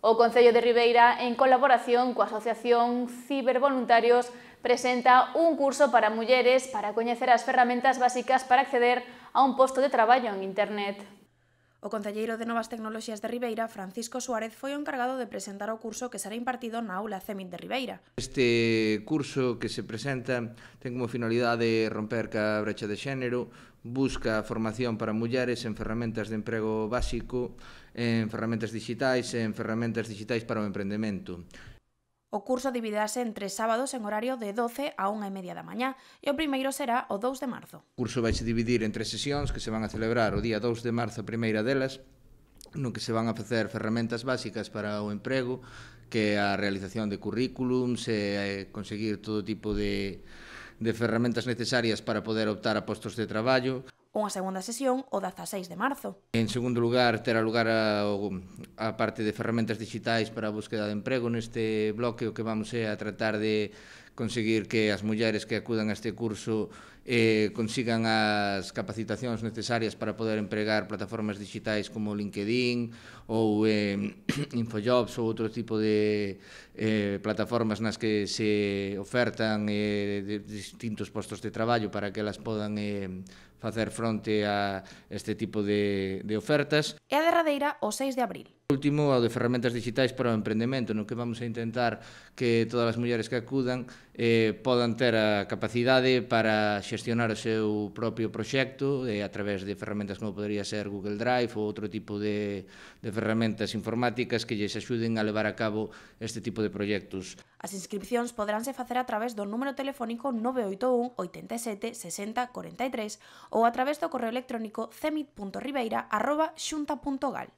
O Concello de Ribeira, en colaboración coa Asociación Cibervoluntarios, presenta un curso para mulleres para coñecer as ferramentas básicas para acceder a un posto de traballo en Internet. O Concelleiro de Novas Tecnoloxías de Ribeira, Francisco Suárez, foi o encargado de presentar o curso que será impartido na aula CEMIT de Ribeira. Este curso que se presenta ten como finalidade romper ca brecha de xénero, busca formación para mulleres en ferramentas de emprego básico, en ferramentas digitais, en ferramentas digitais para o emprendemento. O curso dividirase en tres sábados en horario de 12 a 1 e media da mañá e o primeiro será o 2 de marzo. O curso vai se dividir en tres sesións que se van a celebrar o día 2 de marzo a primeira delas no que se van a facer ferramentas básicas para o emprego que é a realización de currículums e eh, conseguir todo tipo de, de ferramentas necesarias para poder optar a postos de traballo unha segunda sesión o 16 de marzo. En segundo lugar, terá lugar a, a parte de ferramentas digitais para a búsqueda de emprego neste bloque o que vamos é a tratar de conseguir que as mulleres que acudan a este curso eh, consigan as capacitacións necesarias para poder empregar plataformas digitais como LinkedIn ou eh, Infojobs ou outro tipo de eh, plataformas nas que se ofertan eh, de distintos postos de traballo para que elas podan eh, facer fronte a este tipo de, de ofertas. E a derradeira o 6 de abril. O último, o de ferramentas digitais para o emprendemento, no que vamos a intentar que todas as mulleres que acudan eh, podan ter a capacidade para xestionar o seu propio proxecto eh, a través de ferramentas como podría ser Google Drive ou outro tipo de, de ferramentas informáticas que lles axuden a levar a cabo este tipo de proxectos. As inscripcións poderánse facer a través do número telefónico 981 87 60 43 ou a través do correo electrónico cemit.ribeira.xunta.gal.